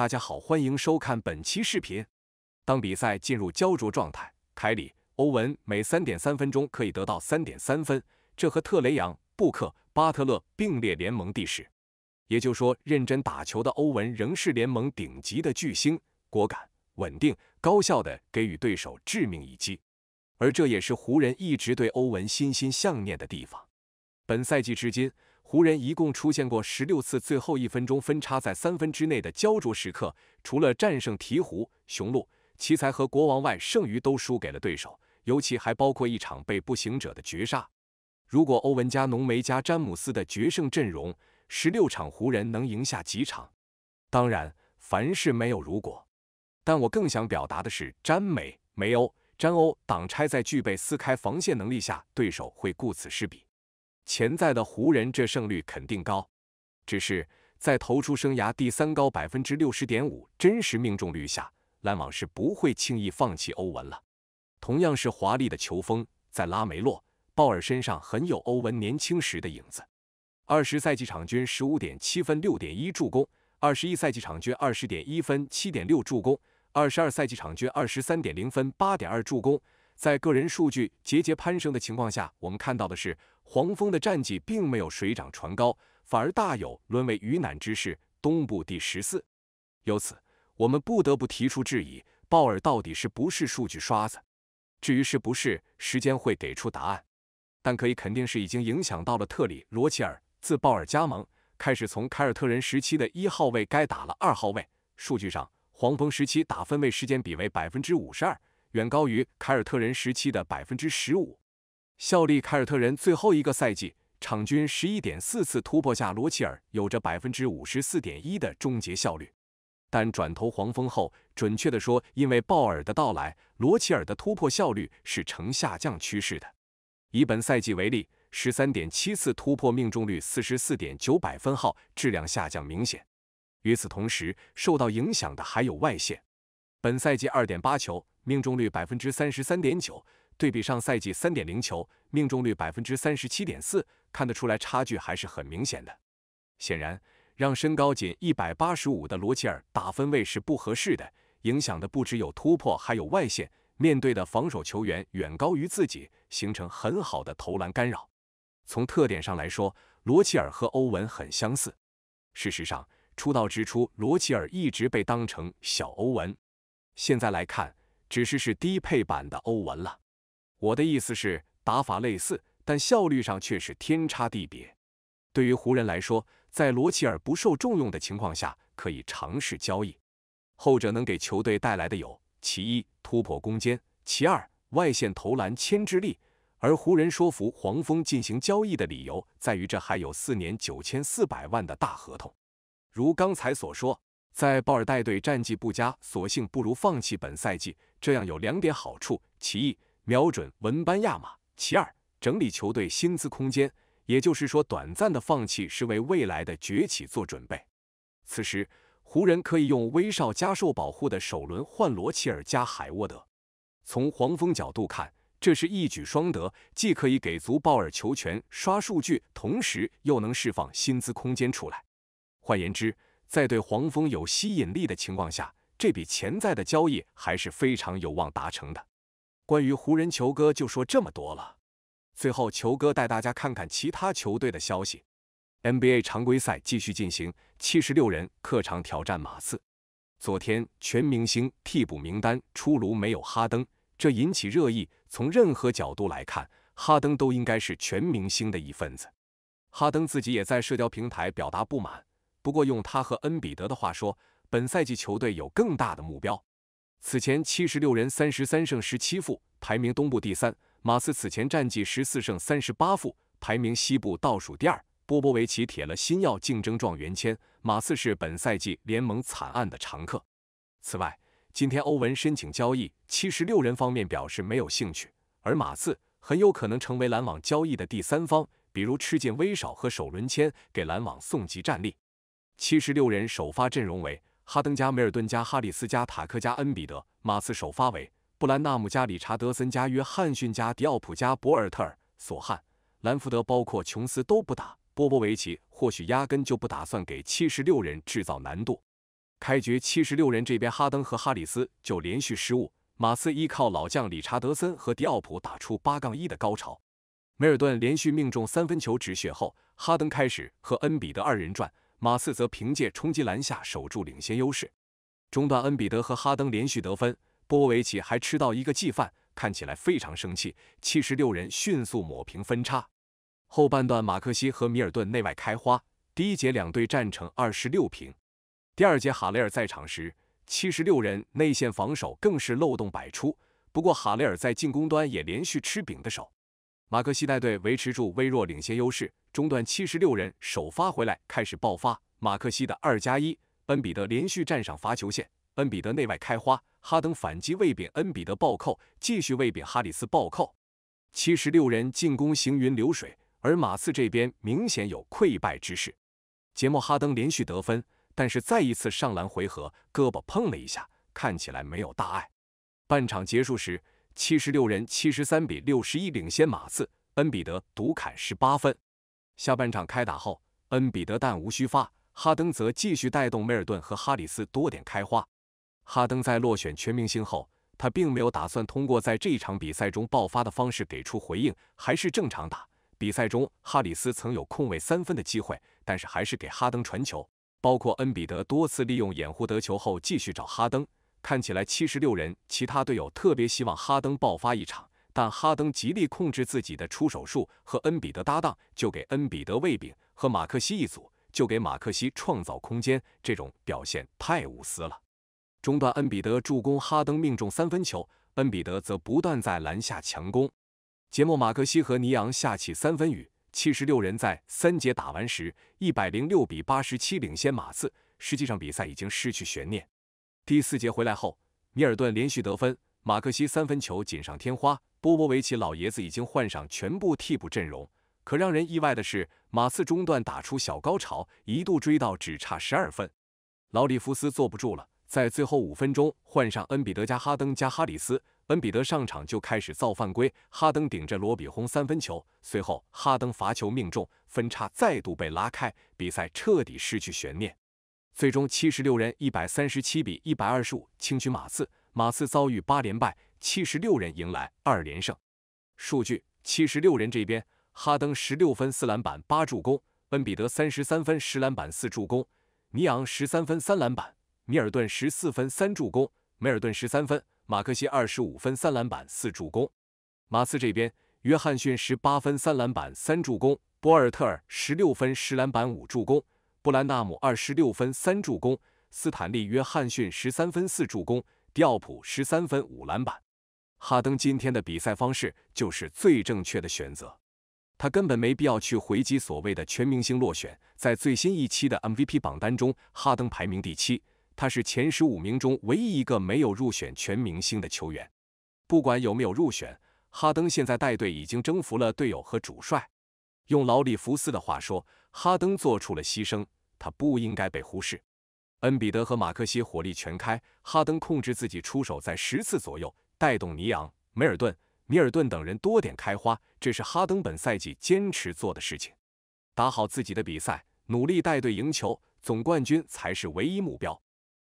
大家好，欢迎收看本期视频。当比赛进入焦灼状态，凯里、欧文每三点三分钟可以得到三点三分，这和特雷杨、布克、巴特勒并列联盟第十。也就是说，认真打球的欧文仍是联盟顶级的巨星，果敢、稳定、高效的给予对手致命一击，而这也是湖人一直对欧文心心相念的地方。本赛季至今。湖人一共出现过十六次最后一分钟分差在三分之内的焦灼时刻，除了战胜鹈鹕、雄鹿、奇才和国王外，剩余都输给了对手，尤其还包括一场被步行者的绝杀。如果欧文加浓眉加詹姆斯的决胜阵容，十六场湖人能赢下几场？当然，凡事没有如果，但我更想表达的是，詹美、梅欧、詹欧挡拆在具备撕开防线能力下，对手会顾此失彼。潜在的湖人，这胜率肯定高，只是在投出生涯第三高百分之六十点五真实命中率下，篮网是不会轻易放弃欧文了。同样是华丽的球风，在拉梅洛、鲍尔身上很有欧文年轻时的影子。二十赛季场均十五点七分六点一助攻，二十一赛季场均二十点一分七点六助攻，二十二赛季场均二十三点零分八点二助攻。在个人数据节节攀升的情况下，我们看到的是黄蜂的战绩并没有水涨船高，反而大有沦为鱼腩之势，东部第十四。由此，我们不得不提出质疑：鲍尔到底是不是数据刷子？至于是不是，时间会给出答案。但可以肯定是已经影响到了特里罗齐尔。自鲍尔加盟开始，从凯尔特人时期的一号位该打了二号位，数据上黄蜂时期打分位时间比为百分之五十二。远高于凯尔特人时期的百分之十五。效力凯尔特人最后一个赛季，场均十一点四次突破下，罗齐尔有着百分之五十四点一的终结效率。但转投黄蜂后，准确的说，因为鲍尔的到来，罗齐尔的突破效率是呈下降趋势的。以本赛季为例，十三点七次突破命中率四十四点九百分号，质量下降明显。与此同时，受到影响的还有外线。本赛季二点八球，命中率百分之三十三点九，对比上赛季三点零球，命中率百分之三十七点四，看得出来差距还是很明显的。显然，让身高仅一百八十五的罗切尔打分位是不合适的，影响的不只有突破，还有外线面对的防守球员远高于自己，形成很好的投篮干扰。从特点上来说，罗切尔和欧文很相似。事实上，出道之初，罗切尔一直被当成小欧文。现在来看，只是是低配版的欧文了。我的意思是，打法类似，但效率上却是天差地别。对于湖人来说，在罗齐尔不受重用的情况下，可以尝试交易。后者能给球队带来的有：其一，突破攻坚；其二，外线投篮牵制力。而湖人说服黄蜂进行交易的理由在于，这还有四年九千四百万的大合同。如刚才所说。在鲍尔带队战绩不佳，索性不如放弃本赛季，这样有两点好处：其一，瞄准文班亚马；其二，整理球队薪资空间。也就是说，短暂的放弃是为未来的崛起做准备。此时，湖人可以用威少加受保护的首轮换罗齐尔加海沃德。从黄蜂角度看，这是一举双得，既可以给足鲍尔球权刷数据，同时又能释放薪资空间出来。换言之，在对黄蜂有吸引力的情况下，这笔潜在的交易还是非常有望达成的。关于湖人球哥就说这么多了。最后，球哥带大家看看其他球队的消息。NBA 常规赛继续进行，七十六人客场挑战马刺。昨天全明星替补名单出炉，没有哈登，这引起热议。从任何角度来看，哈登都应该是全明星的一份子。哈登自己也在社交平台表达不满。不过，用他和恩比德的话说，本赛季球队有更大的目标。此前七十六人三十三胜十七负，排名东部第三；马刺此前战绩十四胜三十八负，排名西部倒数第二。波波维奇铁了心要竞争状元签，马刺是本赛季联盟惨案的常客。此外，今天欧文申请交易，七十六人方面表示没有兴趣，而马刺很有可能成为篮网交易的第三方，比如吃进威少和首轮签，给篮网送集战力。七十六人首发阵容为哈登加梅尔顿加哈里斯加塔克加恩比德，马刺首发为布兰纳姆加理查德森加约翰逊加迪奥普加博尔特尔索汉兰福德，包括琼斯都不打。波波维奇或许压根就不打算给七十六人制造难度。开局七十六人这边哈登和哈里斯就连续失误，马刺依靠老将理查德森和迪奥普打出八杠一的高潮。梅尔顿连续命中三分球止血后，哈登开始和恩比德二人转。马刺则凭借冲击篮下守住领先优势。中段恩比德和哈登连续得分，波维奇还吃到一个技犯看起来非常生气。七十六人迅速抹平分差。后半段马克西和米尔顿内外开花，第一节两队战成二十六平。第二节哈雷尔在场时，七十六人内线防守更是漏洞百出。不过哈雷尔在进攻端也连续吃饼的手。马克西带队维持住微弱领先优势，中段七十六人首发回来开始爆发，马克西的二加一，恩比德连续站上罚球线，恩比德内外开花，哈登反击未禀恩比德暴扣，继续未禀哈里斯暴扣，七十六人进攻行云流水，而马刺这边明显有溃败之势。杰莫哈登连续得分，但是再一次上篮回合胳膊碰了一下，看起来没有大碍。半场结束时。七十六人七十三比六十一领先马刺，恩比德独砍十八分。下半场开打后，恩比德弹无虚发，哈登则继续带动梅尔顿和哈里斯多点开花。哈登在落选全明星后，他并没有打算通过在这一场比赛中爆发的方式给出回应，还是正常打。比赛中，哈里斯曾有空位三分的机会，但是还是给哈登传球。包括恩比德多次利用掩护得球后继续找哈登。看起来七十六人其他队友特别希望哈登爆发一场，但哈登极力控制自己的出手数，和恩比德搭档就给恩比德喂饼，和马克西一组就给马克西创造空间，这种表现太无私了。中段恩比德助攻哈登命中三分球，恩比德则不断在篮下强攻。节目马克西和尼昂下起三分雨，七十六人在三节打完时一百零六比八十七领先马刺，实际上比赛已经失去悬念。第四节回来后，米尔顿连续得分，马克西三分球锦上添花。波波维奇老爷子已经换上全部替补阵容，可让人意外的是，马刺中段打出小高潮，一度追到只差十二分。劳里弗斯坐不住了，在最后五分钟换上恩比德加哈登加哈里斯。恩比德上场就开始造犯规，哈登顶着罗比轰三分球，随后哈登罚球命中，分差再度被拉开，比赛彻底失去悬念。最终七十六人一百三十七比一百二十五轻取马刺，马刺遭遇八连败，七十六人迎来二连胜。数据：七十六人这边，哈登十六分四篮板八助攻，恩比德三十三分十篮板四助攻，尼昂十三分三篮板，米尔顿十四分三助攻，梅尔顿十三分，马克西二十五分三篮板四助攻。马刺这边，约翰逊十八分三篮板三助攻，博尔特尔十六分十篮板五助攻。布兰纳姆二十六分三助攻，斯坦利约翰逊十三分四助攻，迪奥普十三分五篮板。哈登今天的比赛方式就是最正确的选择，他根本没必要去回击所谓的全明星落选。在最新一期的 MVP 榜单中，哈登排名第七，他是前十五名中唯一一个没有入选全明星的球员。不管有没有入选，哈登现在带队已经征服了队友和主帅。用劳里福斯的话说，哈登做出了牺牲，他不应该被忽视。恩比德和马克西火力全开，哈登控制自己出手在十次左右，带动尼昂、梅尔顿、米尔顿等人多点开花。这是哈登本赛季坚持做的事情，打好自己的比赛，努力带队赢球，总冠军才是唯一目标。